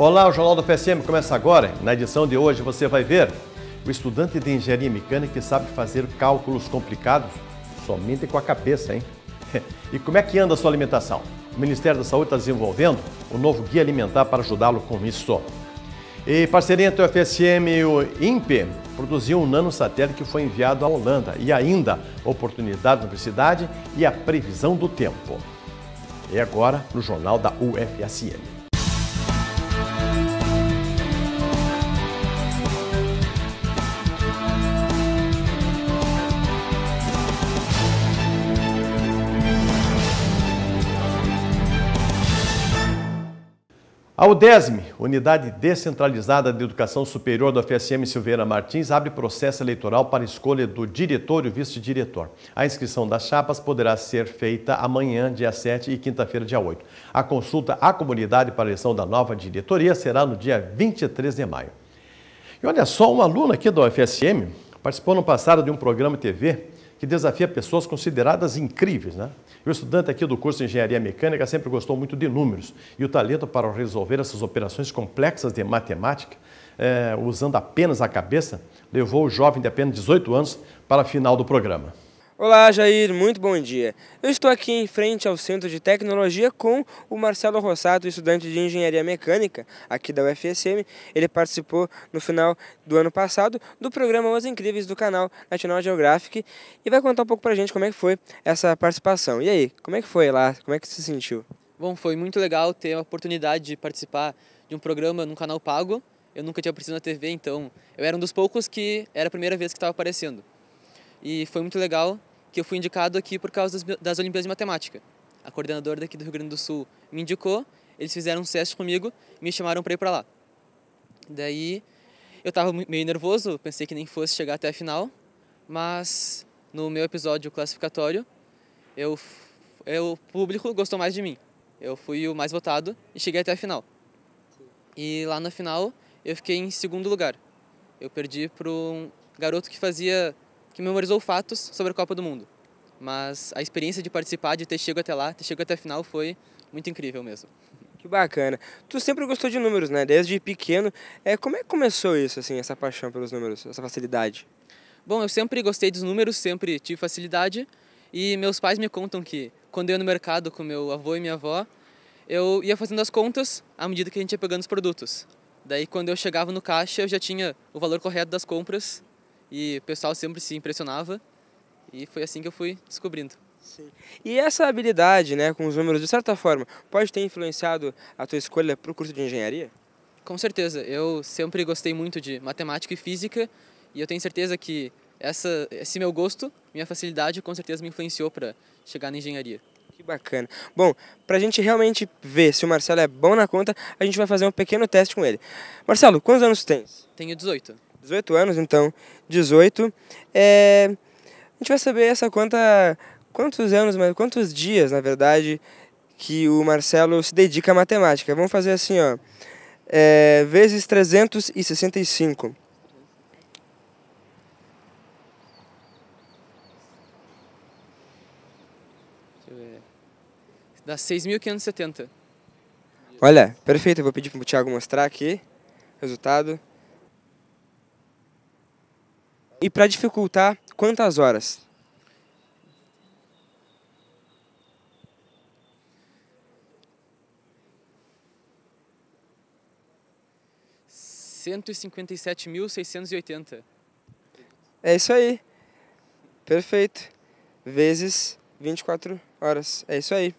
Olá, o Jornal do PSM começa agora. Na edição de hoje você vai ver o estudante de engenharia mecânica que sabe fazer cálculos complicados somente com a cabeça, hein? E como é que anda a sua alimentação? O Ministério da Saúde está desenvolvendo o um novo guia alimentar para ajudá-lo com isso. E parceria entre o FSM e o INPE produziu um nano satélite que foi enviado à Holanda e ainda oportunidade da universidade e a previsão do tempo. E é agora no Jornal da UFSM. A UDESM, Unidade Descentralizada de Educação Superior da FSM Silveira Martins, abre processo eleitoral para escolha do diretor e vice-diretor. A inscrição das chapas poderá ser feita amanhã, dia 7 e quinta-feira, dia 8. A consulta à comunidade para a eleição da nova diretoria será no dia 23 de maio. E olha só, um aluno aqui da UFSM participou no passado de um programa TV que desafia pessoas consideradas incríveis. Né? O estudante aqui do curso de Engenharia Mecânica sempre gostou muito de números e o talento para resolver essas operações complexas de matemática, é, usando apenas a cabeça, levou o jovem de apenas 18 anos para a final do programa. Olá, Jair, muito bom dia. Eu estou aqui em frente ao Centro de Tecnologia com o Marcelo Rossato, estudante de Engenharia Mecânica aqui da UFSM. Ele participou no final do ano passado do programa Os Incríveis do canal National Geographic e vai contar um pouco pra gente como é que foi essa participação. E aí, como é que foi lá? Como é que se sentiu? Bom, foi muito legal ter a oportunidade de participar de um programa num canal pago. Eu nunca tinha aparecido na TV, então eu era um dos poucos que era a primeira vez que estava aparecendo. E foi muito legal que eu fui indicado aqui por causa das, das Olimpíadas de Matemática. A coordenadora daqui do Rio Grande do Sul me indicou, eles fizeram um teste comigo, me chamaram para ir para lá. Daí eu estava meio nervoso, pensei que nem fosse chegar até a final, mas no meu episódio classificatório, eu, eu, o público gostou mais de mim. Eu fui o mais votado e cheguei até a final. E lá na final eu fiquei em segundo lugar. Eu perdi para um garoto que fazia que memorizou fatos sobre a Copa do Mundo. Mas a experiência de participar, de ter chegado até lá, ter chegado até a final, foi muito incrível mesmo. Que bacana. Tu sempre gostou de números, né? Desde pequeno. É, como é que começou isso, assim, essa paixão pelos números, essa facilidade? Bom, eu sempre gostei dos números, sempre tive facilidade. E meus pais me contam que quando eu ia no mercado com meu avô e minha avó, eu ia fazendo as contas à medida que a gente ia pegando os produtos. Daí, quando eu chegava no caixa, eu já tinha o valor correto das compras e o pessoal sempre se impressionava e foi assim que eu fui descobrindo. Sim. E essa habilidade, né, com os números, de certa forma, pode ter influenciado a tua escolha para o curso de engenharia? Com certeza. Eu sempre gostei muito de matemática e física e eu tenho certeza que essa, esse meu gosto, minha facilidade, com certeza me influenciou para chegar na engenharia. Que bacana. Bom, para a gente realmente ver se o Marcelo é bom na conta, a gente vai fazer um pequeno teste com ele. Marcelo, quantos anos tu tens? Tenho 18. 18 anos, então, 18. É, a gente vai saber essa conta, quantos anos, mas quantos dias, na verdade, que o Marcelo se dedica à matemática. Vamos fazer assim, ó. É, vezes 365. Dá 6.570. Olha, perfeito. Eu vou pedir para o Thiago mostrar aqui. Resultado. E para dificultar, quantas horas? Cento e e sete mil seiscentos oitenta. É isso aí. Perfeito. Vezes vinte e quatro horas. É isso aí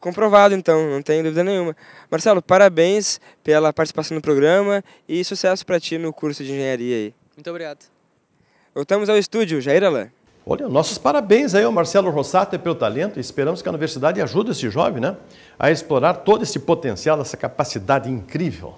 comprovado, então, não tenho dúvida nenhuma. Marcelo, parabéns pela participação no programa e sucesso para ti no curso de engenharia aí. Muito obrigado. Voltamos ao estúdio, Jair Alain. Olha, nossos parabéns aí ao Marcelo Rossato pelo talento. Esperamos que a universidade ajude esse jovem né, a explorar todo esse potencial, essa capacidade incrível.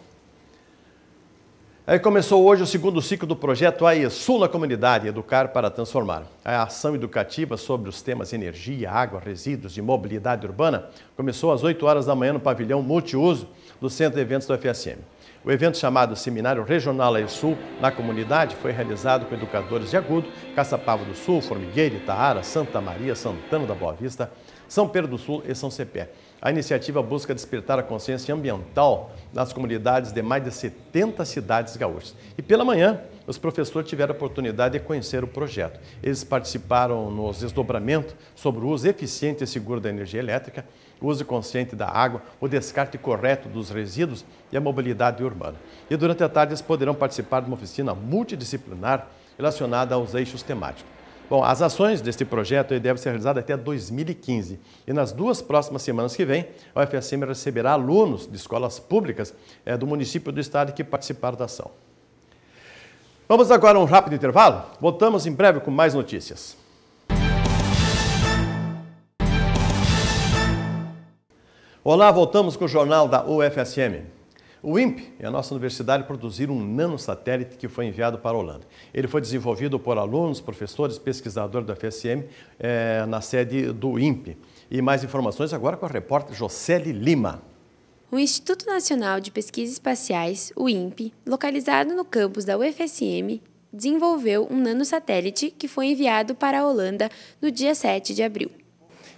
Aí começou hoje o segundo ciclo do projeto Sul na Comunidade, Educar para Transformar. A ação educativa sobre os temas energia, água, resíduos e mobilidade urbana começou às 8 horas da manhã no pavilhão multiuso do Centro de Eventos do FSM. O evento chamado Seminário Regional Air Sul na comunidade foi realizado com educadores de Agudo, Caçapava do Sul, Formigueiro, Itaara, Santa Maria, Santana da Boa Vista, São Pedro do Sul e São Cepé. A iniciativa busca despertar a consciência ambiental nas comunidades de mais de 70 cidades gaúchas. E pela manhã, os professores tiveram a oportunidade de conhecer o projeto. Eles participaram nos desdobramentos sobre o uso eficiente e seguro da energia elétrica, o uso consciente da água, o descarte correto dos resíduos e a mobilidade urbana. E durante a tarde, eles poderão participar de uma oficina multidisciplinar relacionada aos eixos temáticos. Bom, as ações deste projeto devem ser realizadas até 2015 e nas duas próximas semanas que vem, a UFSM receberá alunos de escolas públicas é, do município do estado que participaram da ação. Vamos agora a um rápido intervalo? Voltamos em breve com mais notícias. Olá, voltamos com o jornal da UFSM. O INPE e é a nossa universidade produziram um nanosatélite que foi enviado para a Holanda. Ele foi desenvolvido por alunos, professores, pesquisadores da FSM é, eh, na sede do INPE. E mais informações agora com a repórter Jocely Lima. O Instituto Nacional de Pesquisas Espaciais, o INPE, localizado no campus da UFSM, desenvolveu um nanosatélite que foi enviado para a Holanda no dia 7 de abril.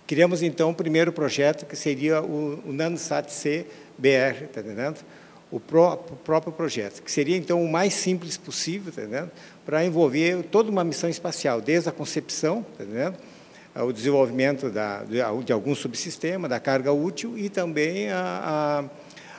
Criamos então o primeiro projeto que seria o, o NanoSat-C BR, tá entendendo? o, próprio projeto, que seria então o mais simples possível, tá para envolver toda uma missão espacial, desde a concepção, tá o desenvolvimento da, de algum subsistema, da carga útil e também a,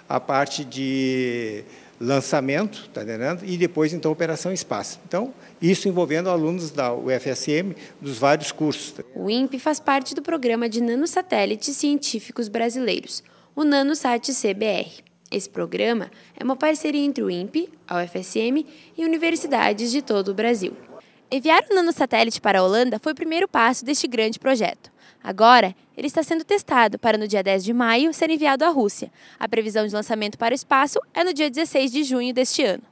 a, a parte de lançamento, tá entendendo? E depois então operação espaço. Então, isso envolvendo alunos da UFSM dos vários cursos. Tá o INPE faz parte do programa de nanosatélites científicos brasileiros, o NanoSat CBR. Esse programa é uma parceria entre o INPE, a UFSM e universidades de todo o Brasil. Enviar o nanosatélite para a Holanda foi o primeiro passo deste grande projeto. Agora, ele está sendo testado para no dia 10 de maio ser enviado à Rússia. A previsão de lançamento para o espaço é no dia 16 de junho deste ano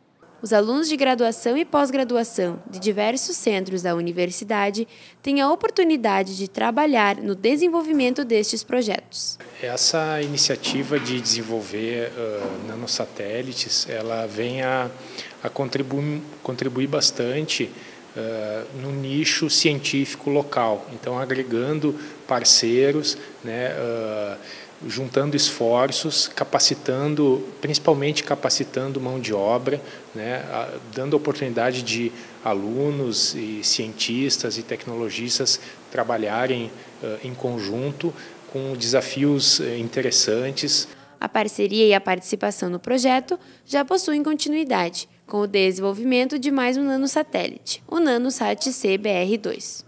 os alunos de graduação e pós-graduação de diversos centros da universidade têm a oportunidade de trabalhar no desenvolvimento destes projetos. Essa iniciativa de desenvolver uh, nanosatélites, ela vem a, a contribuir, contribuir bastante Uh, no nicho científico local. Então, agregando parceiros, né, uh, juntando esforços, capacitando, principalmente capacitando mão de obra, né, dando oportunidade de alunos e cientistas e tecnologistas trabalharem uh, em conjunto com desafios eh, interessantes. A parceria e a participação no projeto já possuem continuidade, com o desenvolvimento de mais um nano-satélite, o NanoSat CBR2.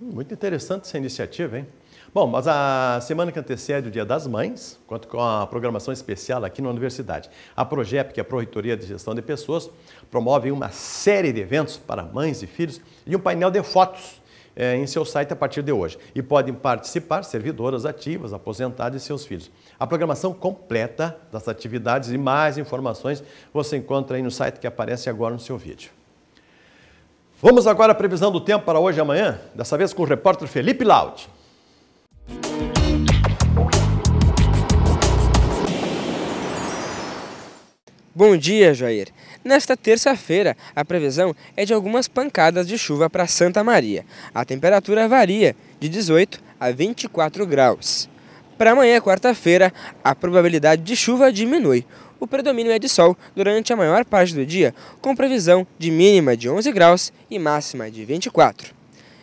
Muito interessante essa iniciativa, hein? Bom, mas a semana que antecede o Dia das Mães, quanto com a programação especial aqui na Universidade. A Progep, que é a Proreitoria de Gestão de Pessoas, promove uma série de eventos para mães e filhos e um painel de fotos é, em seu site a partir de hoje. E podem participar servidoras ativas, aposentadas e seus filhos. A programação completa das atividades e mais informações você encontra aí no site que aparece agora no seu vídeo. Vamos agora à previsão do tempo para hoje e amanhã, dessa vez com o repórter Felipe Laude. Bom dia, Jair. Nesta terça-feira, a previsão é de algumas pancadas de chuva para Santa Maria. A temperatura varia de 18 a 24 graus. Para amanhã, quarta-feira, a probabilidade de chuva diminui. O predomínio é de sol durante a maior parte do dia, com previsão de mínima de 11 graus e máxima de 24.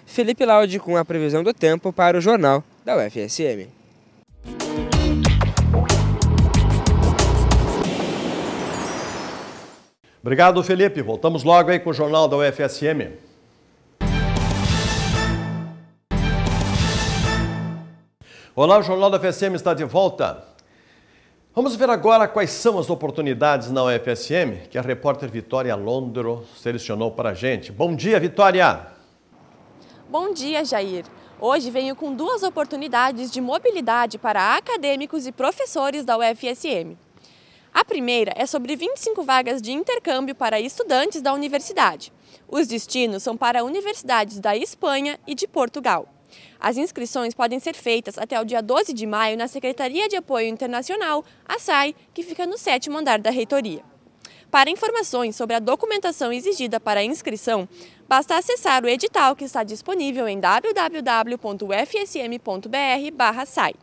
Felipe Laude com a previsão do tempo para o Jornal da UFSM. Obrigado, Felipe. Voltamos logo aí com o Jornal da UFSM. Olá, o Jornal da UFSM está de volta. Vamos ver agora quais são as oportunidades na UFSM que a repórter Vitória Londro selecionou para a gente. Bom dia, Vitória! Bom dia, Jair. Hoje venho com duas oportunidades de mobilidade para acadêmicos e professores da UFSM. A primeira é sobre 25 vagas de intercâmbio para estudantes da universidade. Os destinos são para universidades da Espanha e de Portugal. As inscrições podem ser feitas até o dia 12 de maio na Secretaria de Apoio Internacional, a SAI, que fica no sétimo andar da reitoria. Para informações sobre a documentação exigida para a inscrição, basta acessar o edital que está disponível em wwwufsmbr sai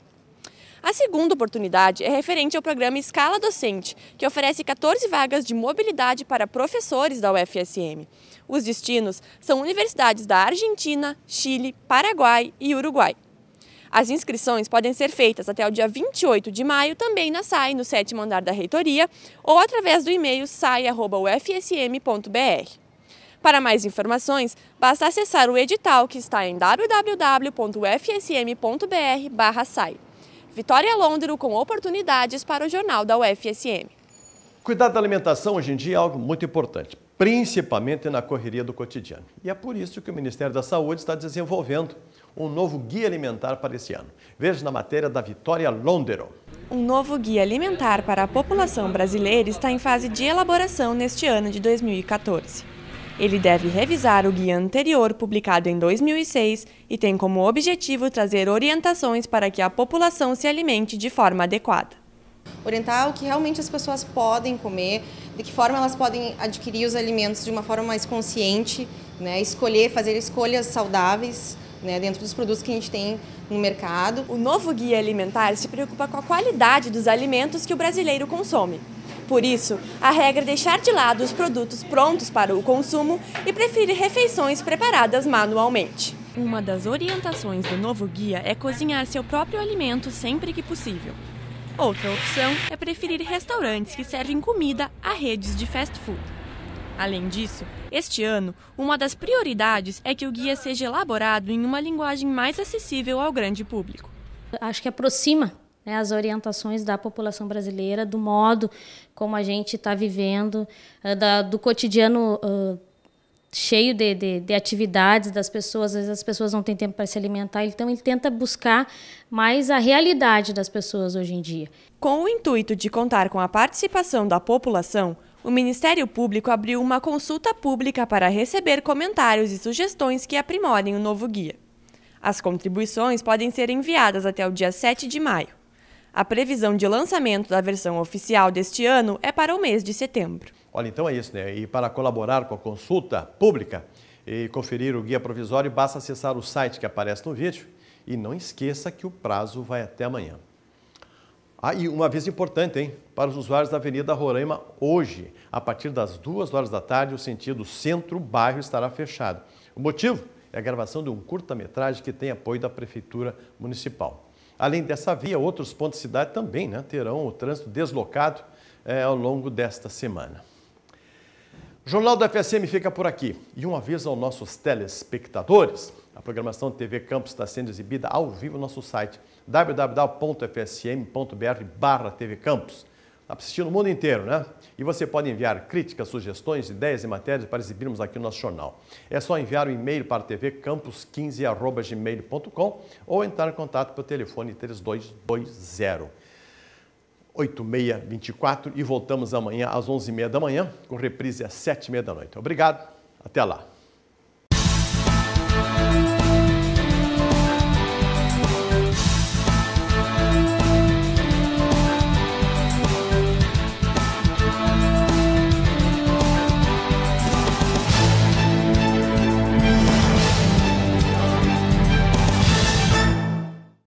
A segunda oportunidade é referente ao programa Escala Docente, que oferece 14 vagas de mobilidade para professores da UFSM. Os destinos são universidades da Argentina, Chile, Paraguai e Uruguai. As inscrições podem ser feitas até o dia 28 de maio, também na SAI, no sétimo andar da reitoria, ou através do e-mail sai.ufsm.br. Para mais informações, basta acessar o edital que está em www.ufsm.br/sai. Vitória Londro com oportunidades para o Jornal da UFSM. Cuidar da alimentação hoje em dia é algo muito importante, principalmente na correria do cotidiano. E é por isso que o Ministério da Saúde está desenvolvendo um novo guia alimentar para esse ano. Veja na matéria da Vitória Londero. Um novo guia alimentar para a população brasileira está em fase de elaboração neste ano de 2014. Ele deve revisar o guia anterior, publicado em 2006, e tem como objetivo trazer orientações para que a população se alimente de forma adequada orientar o que realmente as pessoas podem comer, de que forma elas podem adquirir os alimentos de uma forma mais consciente, né? escolher, fazer escolhas saudáveis né, dentro dos produtos que a gente tem no mercado. O novo guia alimentar se preocupa com a qualidade dos alimentos que o brasileiro consome. Por isso, a regra é deixar de lado os produtos prontos para o consumo e preferir refeições preparadas manualmente. Uma das orientações do novo guia é cozinhar seu próprio alimento sempre que possível. Outra opção é preferir restaurantes que servem comida a redes de fast food. Além disso, este ano, uma das prioridades é que o guia seja elaborado em uma linguagem mais acessível ao grande público. Acho que aproxima né, as orientações da população brasileira do modo como a gente está vivendo, eh, da, do cotidiano. Uh, cheio de, de, de, atividades das pessoas, às vezes as pessoas não têm tempo para se alimentar, então ele tenta buscar mais a realidade das pessoas hoje em dia. Com o intuito de contar com a participação da população, o Ministério Público abriu uma consulta pública para receber comentários e sugestões que aprimorem o novo guia. As contribuições podem ser enviadas até o dia 7 de maio. A previsão de lançamento da versão oficial deste ano é para o mês de setembro. Olha, então é isso, né? E para colaborar com a consulta pública e conferir o guia provisório, basta acessar o site que aparece no vídeo e não esqueça que o prazo vai até amanhã. Ah, e um aviso importante, hein? Para os usuários da Avenida Roraima, hoje, a partir das 2 horas da tarde, o sentido centro-bairro estará fechado. O motivo é a gravação de um curta-metragem que tem apoio da Prefeitura Municipal. Além dessa via, outros pontos da cidade também né, terão o trânsito deslocado é, ao longo desta semana. Jornal da FSM fica por aqui. E um aviso aos nossos telespectadores. A programação TV Campos está sendo exibida ao vivo no nosso site www.fsm.br barra TV Campos. Dá tá para assistir no mundo inteiro, né? E você pode enviar críticas, sugestões, ideias e matérias para exibirmos aqui no nosso jornal. É só enviar um e-mail para tvcampos15.gmail.com ou entrar em contato pelo telefone 3220. 8624 e voltamos amanhã às 11h30 da manhã, com reprise às 7h30 da noite. Obrigado, até lá.